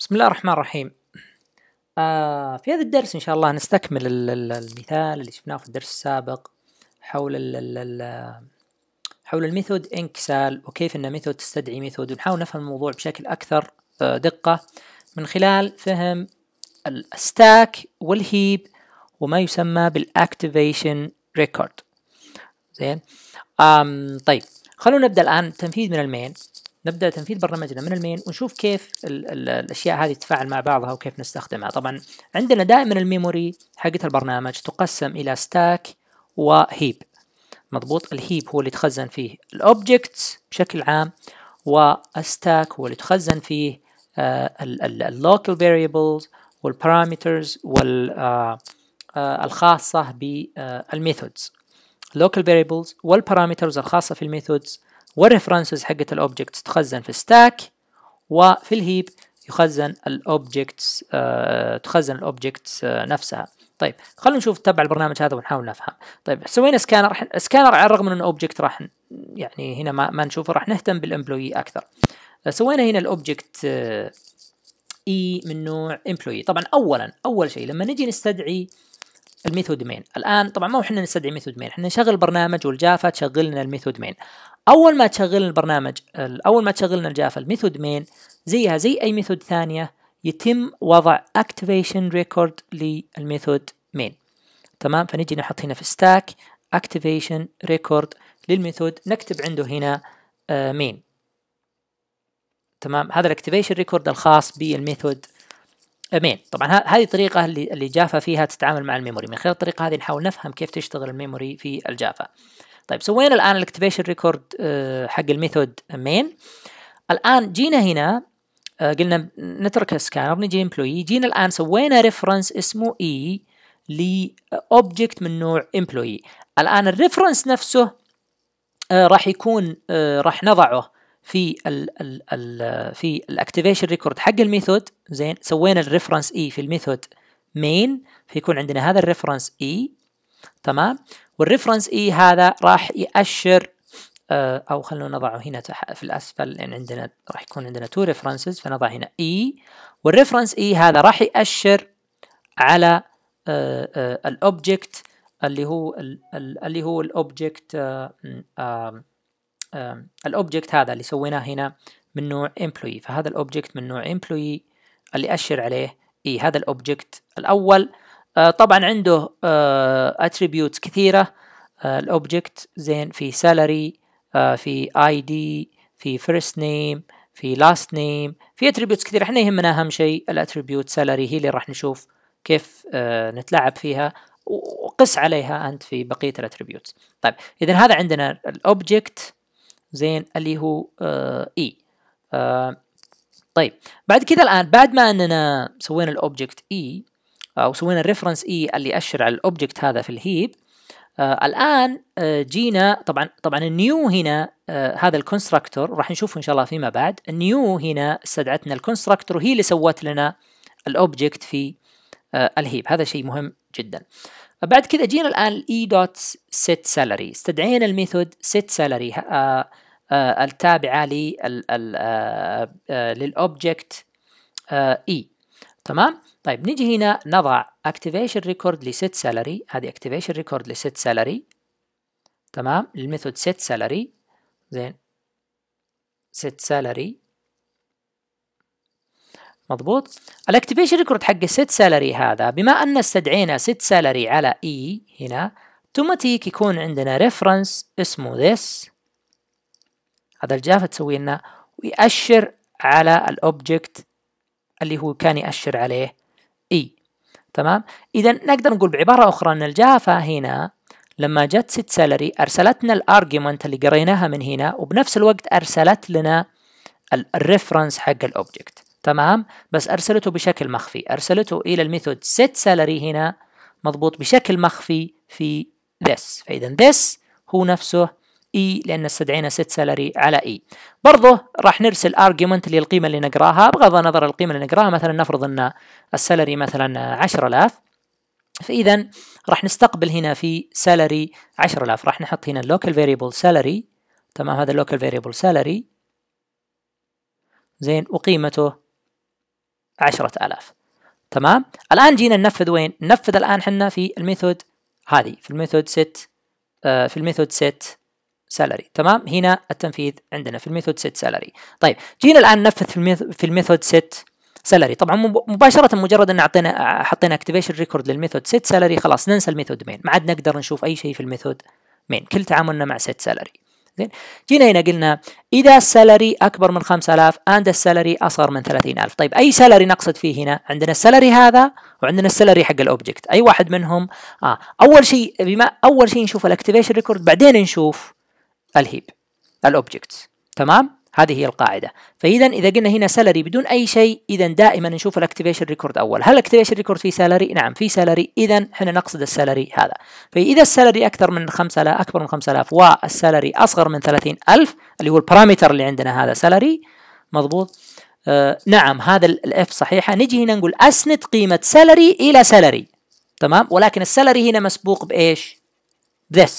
بسم الله الرحمن الرحيم آه في هذا الدرس إن شاء الله نستكمل المثال اللي شفناه في الدرس السابق حول ال الـ حول الميثود انكسال وكيف أن ميثود تستدعي ميثود ونحاول نفهم الموضوع بشكل أكثر آه، دقة من خلال فهم الستاك والهيب وما يسمى بالاكتيفيشن ريكورد زين طيب خلونا نبدأ الآن تنفيذ من المين نبدا تنفيذ برنامجنا من المين ونشوف كيف الـ الـ الاشياء هذه تتفاعل مع بعضها وكيف نستخدمها طبعا عندنا دائما الميموري حقه البرنامج تقسم الى ستاك وهيب مضبوط الهيب هو اللي تخزن فيه الاوبجكتس بشكل عام والستاك هو اللي تخزن فيه اللوكال فاريبلز والبارامترز وال آه، آه، الخاصة بالميثودز لوكال فاريبلز والبارامترز الخاصة في الميثودز والريفرنسز حقت الاوبجكتس تخزن في ستاك وفي الهيب يخزن الاوبجكتس آه تخزن الاوبجكتس آه نفسها طيب خلونا نشوف تبع البرنامج هذا ونحاول نفهم طيب سوينا سكانر سكانر على الرغم من انه اوبجكت راح يعني هنا ما, ما نشوفه راح نهتم بالامبلوي اكثر آه، سوينا هنا الاوبجكت آه اي e من نوع امبلوي طبعا اولا اول شيء لما نجي نستدعي الميثود مين الان طبعا ما احنا نستدعي ميثود مين احنا نشغل برنامج والجافا تشغل لنا الميثود مين اول ما تشغل البرنامج اول ما تشغل لنا الجافا الميثود مين زيها زي اي ميثود ثانيه يتم وضع اكتيفيشن ريكورد للميثود مين تمام فنجي نحط هنا في ستاك اكتيفيشن ريكورد للميثود نكتب عنده هنا مين آه، تمام هذا الاكتيفيشن ريكورد الخاص بالميثود مين طبعا هذه الطريقة اللي اللي جافا فيها تتعامل مع الميموري من خلال الطريقة هذه نحاول نفهم كيف تشتغل الميموري في الجافا طيب سوينا الآن الاكتيفيشن ريكورد آه، حق الميثود مين الآن جينا هنا آه، قلنا نترك السكانر نجي امبلوي جينا الآن سوينا ريفرنس اسمه اي e لأوبجكت من نوع امبلوي الآن الريفرنس نفسه آه، راح يكون راح نضعه في ال ال ال في الاكتيفيشن ريكورد حق الميثود زين سوينا الريفرنس اي e في الميثود مين فيكون عندنا هذا الريفرنس اي e، تمام والريفرنس اي e هذا راح يأشر آه، او خلونا نضعه هنا في الاسفل لان عندنا راح يكون عندنا تو ريفرنسز فنضع هنا اي والريفرنس اي هذا راح يأشر على آه، آه، الاوبجكت اللي هو اللي هو الاوبجكت الاوبجكت هذا اللي سويناه هنا من نوع employee فهذا الاوبجكت من نوع employee اللي اشر عليه اي هذا الاوبجكت الاول آه، طبعا عنده اتريبيوتس آه، كثيره آه، الاوبجكت زين في سالري في اي دي في فيرست نيم في لاست نيم في اتريبيوتس كثيرة احنا يهمنا اهم شيء الاتريبيوت سالري هي اللي راح نشوف كيف نتلاعب فيها وقس عليها انت في بقيه الاتريبيوتس طيب اذا هذا عندنا الاوبجكت زين اللي هو اي آه، e. آه، طيب بعد كذا الان بعد ما اننا سوينا الاوبجكت اي e، او سوينا الريفرنس اي e اللي ياشر على الاوبجكت هذا في الهيب آه الان آه، جينا طبعا طبعا النيو هنا آه هذا الكونستراكتور راح نشوفه ان شاء الله فيما بعد النيو هنا استدعتنا الكونستراكتور وهي اللي سوت لنا الاوبجكت في آه الهيب هذا شيء مهم جدا بعد كذا جينا الان الاي دوت سيت سالري استدعينا الميثود سيت سالري آه، آه، التابعه آه، للاوبجكت اي e. تمام طيب نجي هنا نضع اكتيفيشن ريكورد لست سالري هذه اكتيفيشن ريكورد لست سالري تمام للميثود سيت سالري زين سيت سالري مضبوط الاكتيفيشن ريكورد حق الست سالري هذا بما ان استدعينا ست سالري على اي e هنا اوتوماتيك يكون عندنا ريفرنس اسمه ذس هذا الجافا تسوي لنا ويأشر على الاوبجكت اللي هو كان يأشر عليه اي e. تمام اذا نقدر نقول بعباره اخرى ان الجافا هنا لما جت ست سالري ارسلتنا الارجيومنت اللي قريناها من هنا وبنفس الوقت ارسلت لنا الريفرنس حق الاوبجكت تمام بس أرسلته بشكل مخفي أرسلته إلى الميثود set salary هنا مضبوط بشكل مخفي في this فإذا this هو نفسه اي e، لأن استدعينا set salary على اي e. برضه راح نرسل argument للقيمة اللي نقراها بغض النظر القيمة اللي نقراها مثلا نفرض أن السالري مثلا 10000 فإذا راح نستقبل هنا في salary 10000 راح نحط هنا local variable salary تمام هذا local variable salary زين وقيمته عشرة آلاف تمام الآن جينا ننفذ وين ننفذ الآن حنا في الميثود هذه في الميثود ست آه، في الميثود ست سالري تمام هنا التنفيذ عندنا في الميثود ست سالري طيب جينا الآن ننفذ في الميثود ست سالري طبعا مباشره مجرد ان اعطينا حطينا اكتيفيشن ريكورد للميثود ست سالري خلاص ننسى الميثود مين ما عاد نقدر نشوف اي شيء في الميثود مين كل تعاملنا مع ست سالري زين جينا هنا قلنا اذا السالري اكبر من 5000 اند السالري اصغر من 30000 طيب اي سالري نقصد فيه هنا عندنا السالري هذا وعندنا السالري حق الاوبجكت اي واحد منهم اه اول شيء بما اول شيء نشوف الاكتيفيشن ريكورد بعدين نشوف الهيب الاوبجكت تمام هذه هي القاعدة فإذا إذا قلنا هنا سالري بدون أي شيء إذا دائما نشوف الاكتيفيشن ريكورد أول هل الاكتيفيشن ريكورد في سالري؟ نعم في سالري إذا احنا نقصد السالري هذا فإذا السالري أكثر من 5000 أكبر من 5000 والسالري أصغر من 30000 اللي هو البارامتر اللي عندنا هذا سالري مضبوط آه نعم هذا الاف صحيحة نجي هنا نقول أسند قيمة سالري إلى سالري تمام ولكن السالري هنا مسبوق بإيش؟ this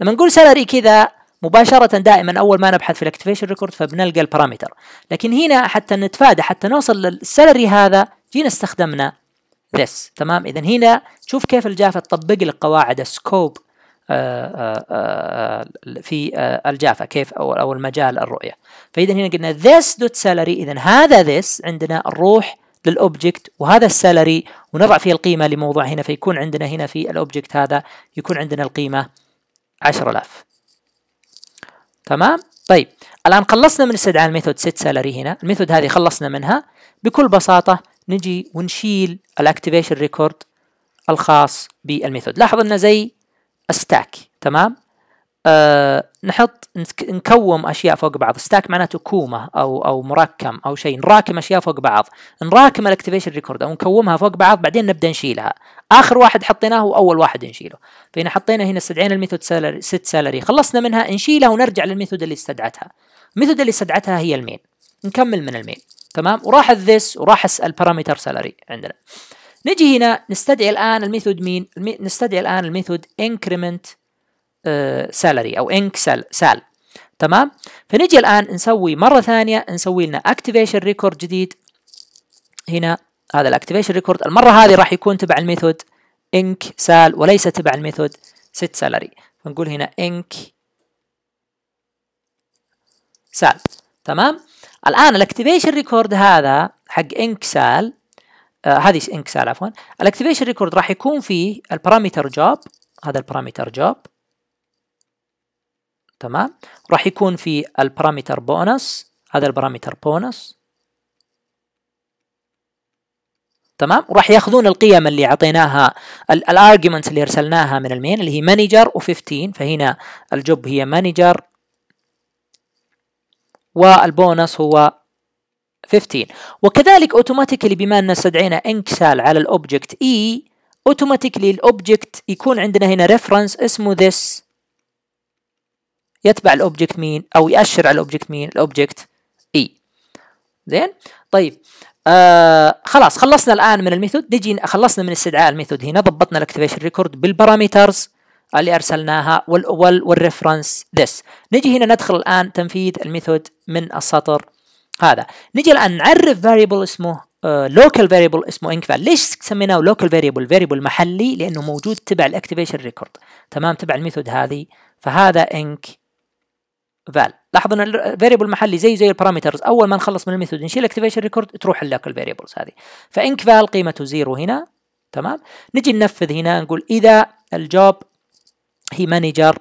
لما نقول سالري كذا مباشرة دائما أول ما نبحث في الاكتيفيشن ريكورد فبنلقى البارامتر لكن هنا حتى نتفادى حتى نوصل للسالري هذا جينا استخدمنا this تمام إذا هنا شوف كيف الجافة تطبق لك قواعد السكوب آه، آه، آه، في الجافة كيف أو المجال الرؤية فإذا هنا قلنا this دوت salary إذا هذا this عندنا نروح للأوبجكت وهذا السالري ونضع فيه القيمة لموضوع هنا فيكون عندنا هنا في الأوبجكت هذا يكون عندنا القيمة 10000 تمام طيب الآن خلصنا من استدعاء الميثود set salary هنا الميثود هذه خلصنا منها بكل بساطة نجي ونشيل الاكتيفيشن ريكورد الخاص بالميثود لاحظ انه زي الستاك تمام آه، نحط نكوم اشياء فوق بعض ستاك معناته كومه او او مركم او شيء نراكم اشياء فوق بعض نراكم الاكتيفيشن ريكورد او نكومها فوق بعض بعدين نبدا نشيلها اخر واحد حطيناه هو اول واحد نشيله فهنا حطينا هنا استدعينا الميثود سالري ست سالري خلصنا منها نشيلها ونرجع للميثود اللي استدعتها الميثود اللي استدعتها هي المين نكمل من المين تمام وراح الذس وراح البارامتر سالري عندنا نجي هنا نستدعي الان الميثود مين نستدعي الان الميثود increment سالري آه، او انك سال سال تمام فنجي الان نسوي مره ثانيه نسوي لنا اكتيفيشن ريكورد جديد هنا هذا الاكتيفيشن ريكورد المره هذه راح يكون تبع الميثود انك سال وليس تبع الميثود set salary فنقول هنا انك سال تمام الان الاكتيفيشن ريكورد هذا حق انك سال آه هذه انك سال عفوا الاكتيفيشن ريكورد راح يكون فيه البارامتر جوب هذا البارامتر جوب تمام راح يكون في البارامتر بونس هذا البارامتر بونس تمام وراح ياخذون القيم اللي اعطيناها الارجيومنت اللي ارسلناها من المين اللي هي مانجر و15 فهنا الجوب هي مانجر والبونص هو 15 وكذلك اوتوماتيكلي بما ان استدعينا انكسال على الاوبجكت اي اوتوماتيكلي الاوبجكت يكون عندنا هنا ريفرنس اسمه this يتبع الاوبجكت مين او يأشر على الاوبجكت مين الاوبجكت اي زين طيب آه خلاص خلصنا الان من الميثود نجي خلصنا من استدعاء الميثود هنا ضبطنا الاكتيفيشن ريكورد بالبارامترز اللي ارسلناها والاول والريفرنس ذس نجي هنا ندخل الان تنفيذ الميثود من السطر هذا نجي الان نعرف فاريبل اسمه لوكال آه، فاريبل اسمه انكفال ليش سميناه لوكال فاريبل فاريبل محلي لانه موجود تبع الاكتيفيشن ريكورد تمام تبع الميثود هذه فهذا انك val لاحظ ان الفاريبل محلي زيه زي البارامترز اول ما نخلص من الميثود نشيل اكتيفيشن ريكورد تروح لك الفاريبلز هذه فانك فال قيمته زيرو هنا تمام نجي ننفذ هنا نقول اذا الجوب هي مانجر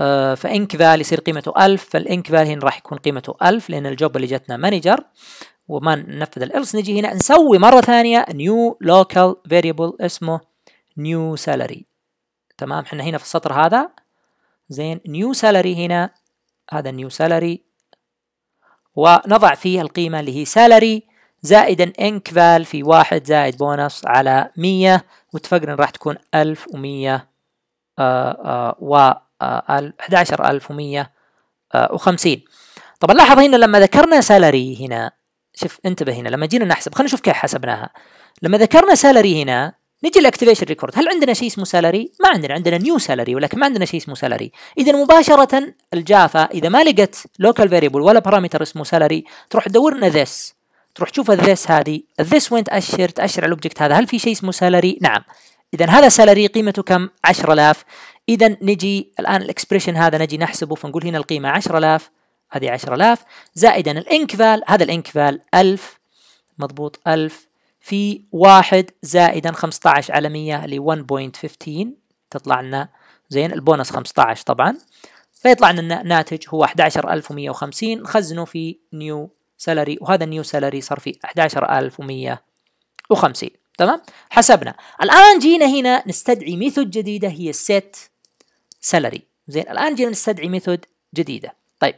آه، فانك فال يصير قيمته 1000 فالانك فال هنا راح يكون قيمته 1000 لان الجوب اللي جتنا مانجر وما ننفذ الالس نجي هنا نسوي مره ثانيه نيو لوكال فاريبل اسمه نيو سالري تمام احنا هنا في السطر هذا زين نيو سالري هنا هذا النيو سالري ونضع فيه القيمة اللي هي سالري زائدا انكفال في واحد زائد بونص على مية واتفقنا راح تكون ألف ومية آه، آه، و آه، عشر ألف ومية وخمسين طبعا لاحظ هنا لما ذكرنا سالري هنا شوف انتبه هنا لما جينا نحسب خلينا نشوف كيف حسبناها لما ذكرنا سالري هنا نجي الاكتيفيشن ريكورد هل عندنا شيء اسمه سالري ما عندنا عندنا نيو سالري ولكن ما عندنا شيء اسمه سالري اذا مباشره الجافا اذا ما لقت لوكال فيريبل ولا بارامتر اسمه سالري تروح تدور لنا ذس تروح تشوف الذس هذه الذس وين تاشر تاشر على الاوبجكت هذا هل في شيء اسمه سالري نعم اذا هذا سالري قيمته كم 10000 اذا نجي الان الاكسبريشن هذا نجي نحسبه فنقول هنا القيمه 10000 هذه 10000 زائدا الانكفال هذا الانكفال 1000 مضبوط 1000 في واحد زائدا 15 على 100 اللي 1.15 تطلع لنا زين البونص 15 طبعا فيطلع لنا الناتج هو 11150 خزنه في نيو سالري وهذا النيو سالري صار فيه 11150 تمام حسبنا الان جينا هنا نستدعي ميثود جديده هي السيت سالري زين الان جينا نستدعي ميثود جديده طيب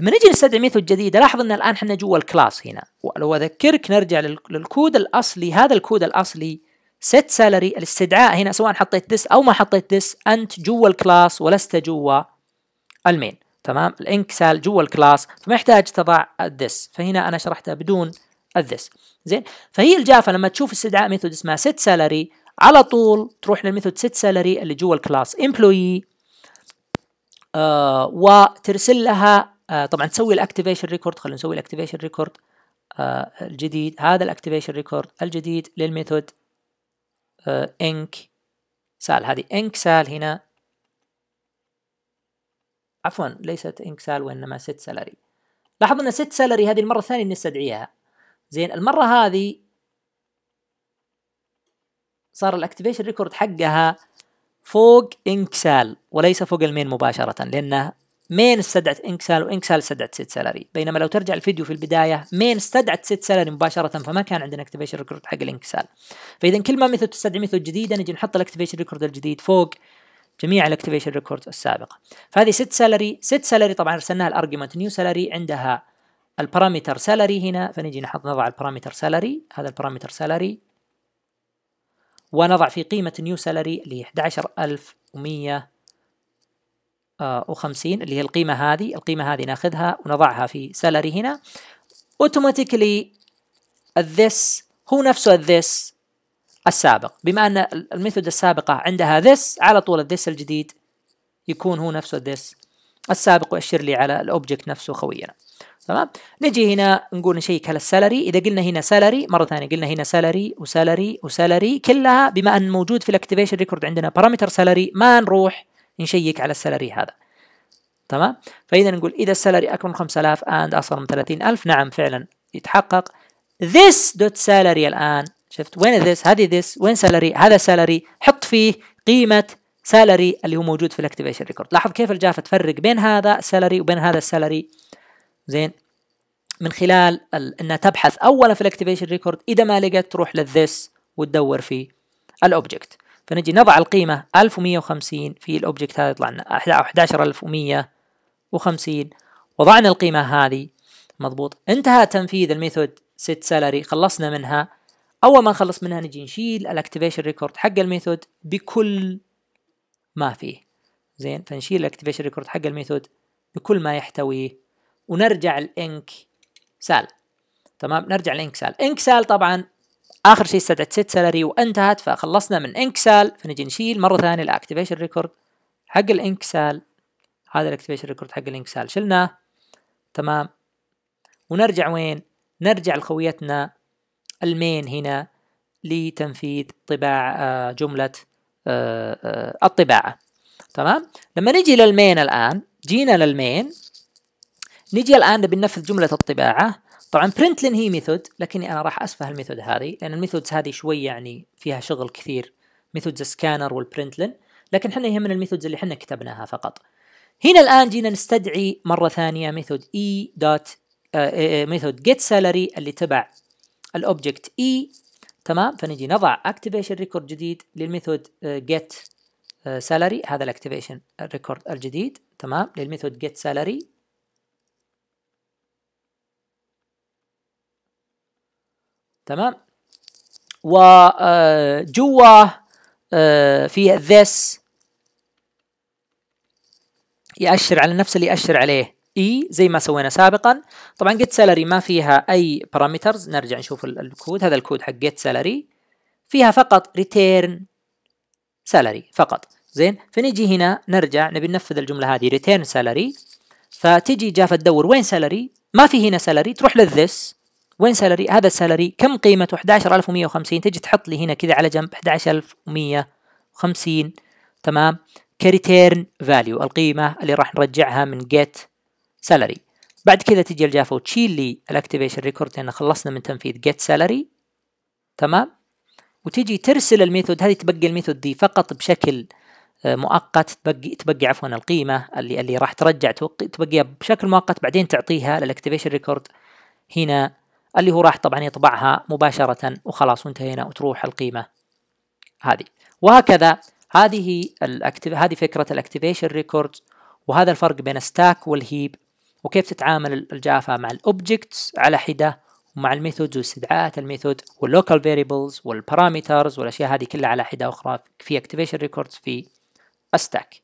لما نجي نستدعي ميثود جديده لاحظ ان الان احنا جوا الكلاس هنا ولو اذكرك نرجع للكود الاصلي هذا الكود الاصلي set salary الاستدعاء هنا سواء حطيت this او ما حطيت this انت جوا الكلاس ولست جوا المين تمام سال جوا الكلاس فما يحتاج تضع this فهنا انا شرحتها بدون this زين فهي الجافه لما تشوف استدعاء ميثود اسمها set salary على طول تروح للميثود set salary اللي جوا الكلاس employee آه وترسل لها آه طبعا تسوي الاكتيفيشن ريكورد خلينا نسوي الاكتيفيشن ريكورد آه الجديد هذا الاكتيفيشن ريكورد الجديد للميثود آه انك سال هذه انك سال هنا عفوا ليست انك سال وانما ست سالري لاحظ ان ست سالري هذه المره الثانيه نستدعيها زين المره هذه صار الاكتيفيشن ريكورد حقها فوق انك سال وليس فوق المين مباشره لانه مين استدعت انكسال وانكسال استدعت سيت سالري بينما لو ترجع الفيديو في البدايه مين استدعت سيت سالري مباشره فما كان عندنا اكتيفيشن ريكورد حق الانكسال فاذا كل ما ميثود تستدعي ميثود جديده نجي نحط الاكتيفيشن ريكورد الجديد فوق جميع الاكتيفيشن ريكورد السابقه فهذه سيت سالري سيت سالري طبعا ارسلناها الارجيومنت نيو سالري عندها البارامتر سالري هنا فنجي نحط نضع البارامتر سالري هذا البارامتر سالري ونضع في قيمه نيو سالري اللي هي 11100 وخمسين اللي هي القيمة هذه القيمة هذه ناخذها ونضعها في سالري هنا اوتوماتيكلي this هو نفسه this السابق بما أن الميثود السابقة عندها this على طول this الجديد يكون هو نفسه this السابق ويأشر لي على الأوبجكت نفسه خوينا تمام نجي هنا نقول نشيك على السالري اذا قلنا هنا سالري مره ثانيه قلنا هنا سالري وسالري وسالري كلها بما ان موجود في الاكتيفيشن ريكورد عندنا بارامتر سالري ما نروح نشيك على السلري هذا تمام فاذا نقول اذا السلري اكبر من 5000 اند اصغر من 30000 نعم فعلا يتحقق this دوت salary الان شفت وين this هذه this وين salary هذا salary حط فيه قيمه salary اللي هو موجود في الاكتيفيشن ريكورد لاحظ كيف الجافه تفرق بين هذا salary وبين هذا salary زين من خلال انها تبحث اولا في الاكتيفيشن ريكورد اذا ما لقت تروح للذس وتدور في الاوبجكت فنجي نضع القيمة 1150 في الأوبجكت هذا يطلع لنا 11150 وضعنا القيمة هذه مضبوط انتهى تنفيذ الميثود set salary خلصنا منها أول ما نخلص منها نجي نشيل الاكتيفيشن ريكورد حق الميثود بكل ما فيه زين فنشيل الاكتيفيشن ريكورد حق الميثود بكل ما يحتويه ونرجع الانك سال تمام نرجع انك سال طبعا اخر شيء استدعت ست سالري وانتهت فخلصنا من انكسال فنجي نشيل مره ثانيه الاكتيفيشن ريكورد حق الانكسال هذا الاكتيفيشن ريكورد حق الانكسال شلناه تمام ونرجع وين نرجع لخويتنا المين هنا لتنفيذ طباع آه، جملة آه، آه، الطباعة تمام لما نجي للمين الآن جينا للمين نجي الآن نبي ننفذ جملة الطباعة طبعا برنت لين هي ميثود لكني انا راح اسفه الميثود هذه لان الميثودز هذه شوي يعني فيها شغل كثير ميثودز السكانر والبرنت لين لكن احنا يهمنا الميثودز اللي احنا كتبناها فقط هنا الان جينا نستدعي مره ثانيه ميثود اي دوت ميثود جيت سالري اللي تبع الاوبجكت اي e. تمام فنجي نضع اكتيفيشن ريكورد جديد للميثود جيت آه، سالري آه، هذا الاكتيفيشن ريكورد الجديد تمام للميثود جيت سالري تمام وجوا آه، آه، في this يأشر على نفس اللي يأشر عليه اي e، زي ما سوينا سابقا طبعا get salary ما فيها اي parameters نرجع نشوف الكود هذا الكود حق get salary فيها فقط return salary فقط زين فنجي هنا نرجع نبي ننفذ الجمله هذه return salary فتجي جافا تدور وين salary ما في هنا salary تروح للذس وين سالري هذا السالري كم قيمته 11150 تجي تحط لي هنا كذا على جنب 11150 تمام كريتيرن فاليو القيمة اللي راح نرجعها من جيت سالري بعد كذا تجي الجافا وتشيل لي الاكتيفيشن ريكورد لان خلصنا من تنفيذ جيت سالري تمام وتجي ترسل الميثود هذه تبقي الميثود دي فقط بشكل آه، مؤقت تبقي تبقي عفوا القيمه اللي اللي راح ترجع تبقيها بشكل مؤقت بعدين تعطيها للاكتيفيشن ريكورد هنا اللي هو راح طبعا يطبعها مباشرة وخلاص وانتهينا وتروح القيمة هذه وهكذا هذه الأكتف... هذه فكرة الاكتيفيشن ريكورد وهذا الفرق بين ستاك والهيب وكيف تتعامل الجافا مع الاوبجكتس على حده ومع الميثودز واستدعاءات الميثود واللوكال فيريبلز والبارامترز والاشياء هذه كلها على حده اخرى في اكتيفيشن ريكوردز في الستاك